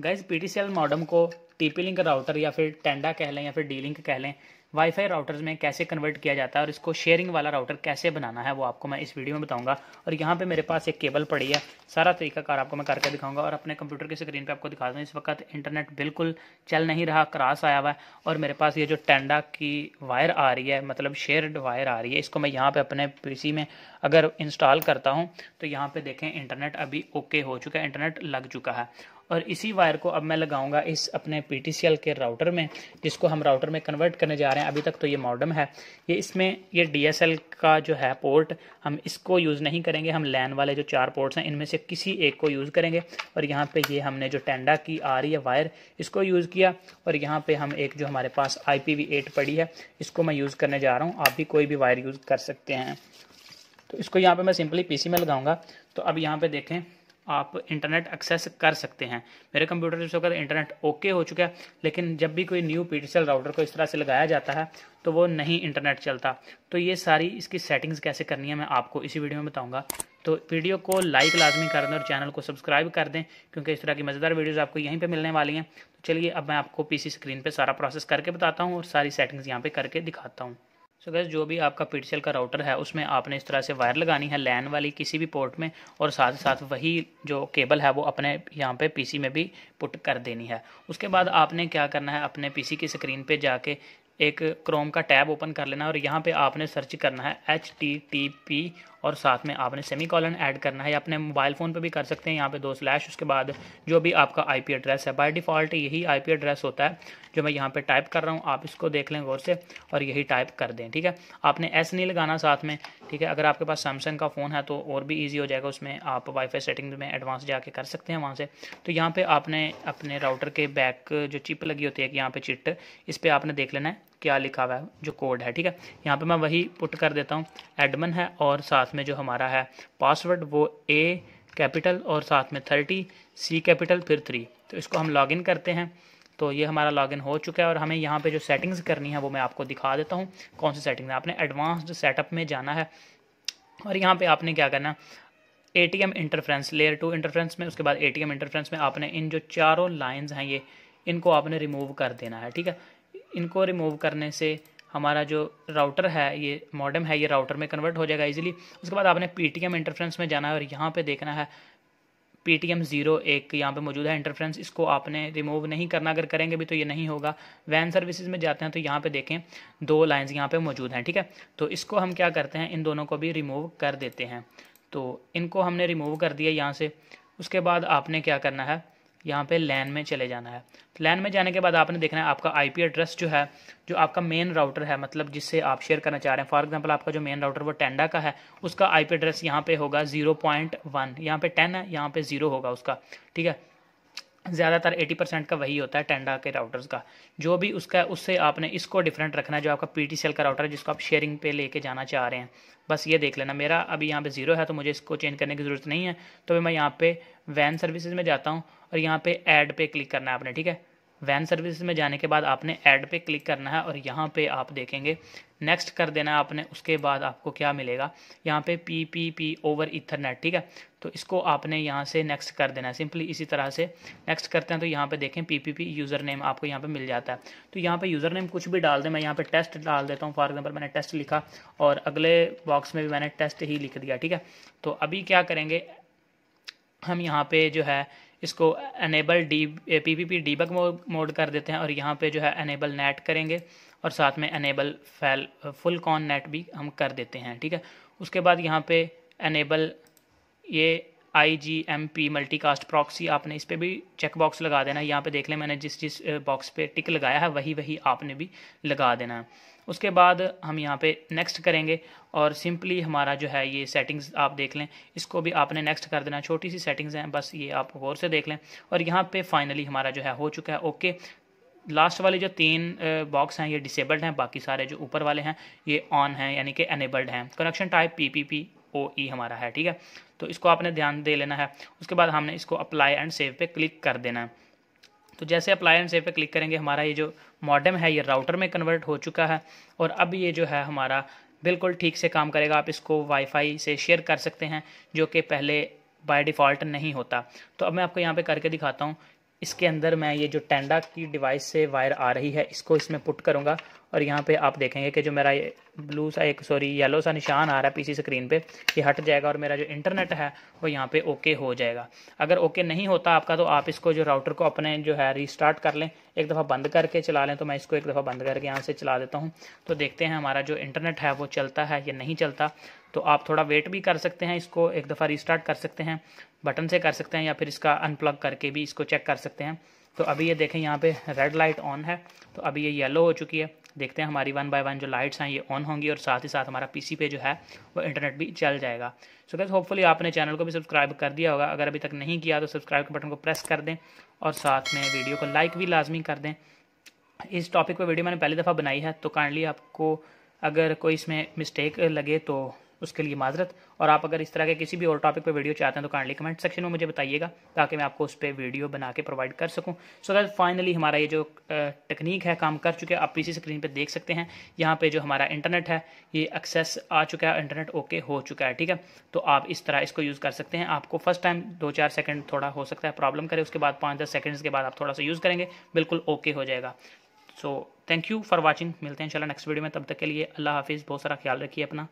gas पी modem को TP link router या फिर टेंडा कह लें या फिर डी लिंक कह लें वाईफाई राउटर्स में कैसे कन्वर्ट किया जाता है और इसको शेयरिंग वाला राउटर कैसे बनाना है वो आपको मैं इस वीडियो में बताऊंगा और यहाँ पे मेरे पास एक केबल पड़ी है सारा तरीकाकार आपको मैं करके दिखाऊंगा और अपने कंप्यूटर की स्क्रीन पे आपको दिखा दूँ इस वक्त इंटरनेट बिल्कुल चल नहीं रहा क्रास आया हुआ है और मेरे पास ये जो टेंडा की वायर आ रही है मतलब शेयरड वायर आ रही है इसको मैं यहाँ पर अपने पी में अगर इंस्टॉल करता हूँ तो यहाँ पर देखें इंटरनेट अभी ओके हो चुका है इंटरनेट लग चुका है और इसी वायर को अब मैं लगाऊंगा इस अपने पी के राउटर में जिसको हम राउटर में कन्वर्ट करने जा रहे हैं अभी तक तो ये मॉडर्म है ये इसमें ये डी का जो है पोर्ट हम इसको यूज़ नहीं करेंगे हम लैन वाले जो चार पोर्ट्स हैं इनमें से किसी एक को यूज़ करेंगे और यहाँ पर ये हमने जो टेंडा की आ रही है वायर इसको यूज़ किया और यहाँ पर हम एक जो हमारे पास आई पड़ी है इसको मैं यूज़ करने जा रहा हूँ आप भी कोई भी वायर यूज़ कर सकते हैं तो इसको यहाँ पर मैं सिंपली पी में लगाऊँगा तो अब यहाँ पर देखें आप इंटरनेट एक्सेस कर सकते हैं मेरे कंप्यूटर से होकर इंटरनेट ओके हो चुका है लेकिन जब भी कोई न्यू पी राउटर को इस तरह से लगाया जाता है तो वो नहीं इंटरनेट चलता तो ये सारी इसकी सेटिंग्स कैसे करनी है मैं आपको इसी वीडियो में बताऊंगा तो वीडियो को लाइक लाजमी कर दें और चैनल को सब्सक्राइब कर दें क्योंकि इस तरह की मज़ेदार वीडियोज़ आपको यहीं पर मिलने वाली हैं तो चलिए अब मैं आपको पी स्क्रीन पर सारा प्रोसेस करके बताता हूँ और सारी सेटिंग्स यहाँ पर करके दिखाता हूँ सो so गैस जो भी आपका पिटसेल का राउटर है उसमें आपने इस तरह से वायर लगानी है लैन वाली किसी भी पोर्ट में और साथ ही साथ वही जो केबल है वो अपने यहाँ पे पीसी में भी पुट कर देनी है उसके बाद आपने क्या करना है अपने पीसी की स्क्रीन पे जाके एक क्रोम का टैब ओपन कर लेना है और यहाँ पे आपने सर्च करना है एच टी टी पी और साथ में आपने सेमी कॉलन ऐड करना है या अपने मोबाइल फ़ोन पर भी कर सकते हैं यहाँ पे दो स्लैश उसके बाद जो भी आपका आईपी एड्रेस है बाय डिफ़ॉल्ट यही आईपी एड्रेस होता है जो मैं यहाँ पे टाइप कर रहा हूँ आप इसको देख लें गौर से और यही टाइप कर दें ठीक है आपने एस नहीं लगाना साथ में ठीक है अगर आपके पास सैमसंग का फ़ोन है तो और भी ईजी हो जाएगा उसमें आप वाईफाई सेटिंग में एडवांस जाके कर सकते हैं वहाँ से तो यहाँ पर आपने अपने राउटर के बैक जो चिप लगी होती है यहाँ पर चिट इस पर आपने देख लेना है क्या लिखा हुआ है जो कोड है ठीक है यहाँ पे मैं वही पुट कर देता हूँ एडमन है और साथ में जो हमारा है पासवर्ड वो ए कैपिटल और साथ में थर्टी सी कैपिटल फिर थ्री तो इसको हम लॉगिन करते हैं तो ये हमारा लॉगिन हो चुका है और हमें यहाँ पे जो सेटिंग्स करनी है वो मैं आपको दिखा देता हूँ कौन सी सेटिंग है आपने एडवांस्ड सेटअप में जाना है और यहाँ पे आपने क्या करना A T M interference layer two interference में उसके बाद ए टी एम इंटरफ्रेंस में आपने इन जो चारों लाइन्स हैं ये इनको आपने रिमूव कर देना है ठीक है इनको रिमूव करने से हमारा जो राउटर है ये मॉडम है ये राउटर में कन्वर्ट हो जाएगा इजीली उसके बाद आपने पी टी एम इंटरफ्रेंस में जाना है और यहाँ पे देखना है पी टी एम ज़ीरो एक यहाँ पे मौजूद है इंटरफ्रेंस इसको आपने रिमूव नहीं करना अगर करेंगे भी तो ये नहीं होगा वैन सर्विसेज में जाते हैं तो यहाँ पे देखें दो लाइंस यहाँ पे मौजूद हैं ठीक है तो इसको हम क्या करते हैं इन दोनों को भी रिमूव कर देते हैं तो इनको हमने रिमूव कर दिया यहाँ से उसके बाद आपने क्या करना है यहाँ पे लैन में चले जाना है लैन में जाने के बाद आपने देखना है आपका आईपी एड्रेस जो है जो आपका मेन राउटर है मतलब जिससे आप शेयर करना चाह रहे हैं फॉर एग्जांपल आपका जो मेन राउटर वो टेंडा का है उसका आईपी एड्रेस यहाँ पे होगा जीरो पॉइंट वन यहाँ पे टेन है यहाँ पे जीरो होगा उसका ठीक है ज़्यादातर 80 परसेंट का वही होता है टेंडा के राउटर्स का जो भी उसका है उससे आपने इसको डिफरेंट रखना है जो आपका पी टी सेल का राउटर है जिसको आप शेयरिंग पे लेके जाना चाह रहे हैं बस ये देख लेना मेरा अभी यहाँ पे ज़ीरो है तो मुझे इसको चेंज करने की ज़रूरत नहीं है तो मैं यहाँ पे वैन सर्विसेज में जाता हूँ और यहाँ पे ऐड पे क्लिक करना है आपने ठीक है वैन सर्विस में जाने के बाद आपने ऐड पे क्लिक करना है और यहाँ पे आप देखेंगे नेक्स्ट कर देना है आपने उसके बाद आपको क्या मिलेगा यहाँ पे P P P over ethernet ठीक है तो इसको आपने यहाँ से नेक्स्ट कर देना है सिंपली इसी तरह से नेक्स्ट करते हैं तो यहाँ पे देखें P P P username आपको यहाँ पे मिल जाता है तो यहाँ पे यूज़र नेम कुछ भी डाल दें मैं यहाँ पे टेस्ट डाल देता हूँ फॉर एग्जाम्पल मैंने टेस्ट लिखा और अगले बॉक्स में भी मैंने टेस्ट ही लिख दिया ठीक है तो अभी क्या करेंगे हम यहाँ पर जो है इसको enable D P P P debug mode कर देते हैं और यहाँ पे जो है अनेबल नेट करेंगे और साथ में अनेबल फैल फुल कॉन नेट भी हम कर देते हैं ठीक है उसके बाद यहाँ पे अनेबल ये I G M P multicast proxy आपने इस पर भी चेकबॉक्स लगा देना है यहाँ पे देख लें मैंने जिस जिस बॉक्स पे टिक लगाया है वही वही आपने भी लगा देना है उसके बाद हम यहाँ पे नेक्स्ट करेंगे और सिंपली हमारा जो है ये सेटिंग्स आप देख लें इसको भी आपने नेक्स्ट कर देना छोटी सी सेटिंग्स हैं बस ये आप गौर से देख लें और यहाँ पर फाइनली हमारा जो है हो चुका है ओके लास्ट वाले जो तीन बॉक्स हैं ये डिसेबल्ड हैं बाकी सारे जो ऊपर वाले हैं ये ऑन हैं यानी कि एनेबल्ड हैं connection type P P P O E e हमारा है ठीक है तो इसको आपने ध्यान दे लेना है उसके बाद हमने इसको अप्लाई एंड सेव पे क्लिक कर देना है तो जैसे अप्लाई एंड सेव पे क्लिक करेंगे हमारा ये जो मॉडम है ये राउटर में कन्वर्ट हो चुका है और अब ये जो है हमारा बिल्कुल ठीक से काम करेगा आप इसको वाईफाई से शेयर कर सकते हैं जो कि पहले बाय डिफ़ॉल्ट नहीं होता तो अब मैं आपको यहाँ पे करके दिखाता हूँ इसके अंदर मैं ये जो टेंडा की डिवाइस से वायर आ रही है इसको इसमें पुट करूँगा और यहाँ पे आप देखेंगे कि जो मेरा ब्लू सा एक सॉरी येलो सा निशान आ रहा है पीसी स्क्रीन पे ये हट जाएगा और मेरा जो इंटरनेट है वो यहाँ पे ओके हो जाएगा अगर ओके नहीं होता आपका तो आप इसको जो राउटर को अपने जो है रीस्टार्ट कर लें एक दफ़ा बंद करके चला लें तो मैं इसको एक दफ़ा बंद करके यहाँ से चला देता हूँ तो देखते हैं हमारा जो इंटरनेट है वो चलता है या नहीं चलता तो आप थोड़ा वेट भी कर सकते हैं इसको एक दफ़ा रिस्टार्ट कर सकते हैं बटन से कर सकते हैं या फिर इसका अनप्लग करके भी इसको चेक कर सकते हैं तो अभी ये देखें यहाँ पे रेड लाइट ऑन है तो अभी ये येलो हो चुकी है देखते हैं हमारी वन बाय वन जो लाइट्स हैं ये ऑन होंगी और साथ ही साथ हमारा पीसी पे जो है वो इंटरनेट भी चल जाएगा सो गैस होपफुली आपने चैनल को भी सब्सक्राइब कर दिया होगा अगर अभी तक नहीं किया तो सब्सक्राइब के बटन को प्रेस कर दें और साथ में वीडियो को लाइक भी लाजमी कर दें इस टॉपिक पर वीडियो मैंने पहली दफ़ा बनाई है तो काइंडली आपको अगर कोई इसमें मिस्टेक लगे तो उसके लिए माजरत और आप अगर इस तरह के किसी भी और टॉपिक पर वीडियो चाहते हैं तो कांडली कमेंट सेक्शन में मुझे बताइएगा ताकि मैं आपको उस पर वीडियो बना के प्रोवाइड कर सकूँ सो दैट फाइनली हमारा ये जो टेक्निक है काम कर चुके हैं आप पीसी स्क्रीन पर देख सकते हैं यहाँ पर जो हमारा इंटरनेट है ये एक्सेस आ चुका है इंटरनेट ओके हो चुका है ठीक है तो आप इस तरह इसको यूज़ कर सकते हैं आपको फर्स्ट टाइम दो चार सेकेंड थोड़ा हो सकता है प्रॉब्लम करें उसके बाद पाँच दस सेकेंड्स के बाद आप थोड़ा सा यूज़ करेंगे बिल्कुल ओके हो जाएगा so thank you for watching मिलते हैं इंशाल्लाह नेक्स्ट वीडियो में तब तक के लिए अल्लाह हाफिज़ बहुत सारा ख्याल रखिए अपना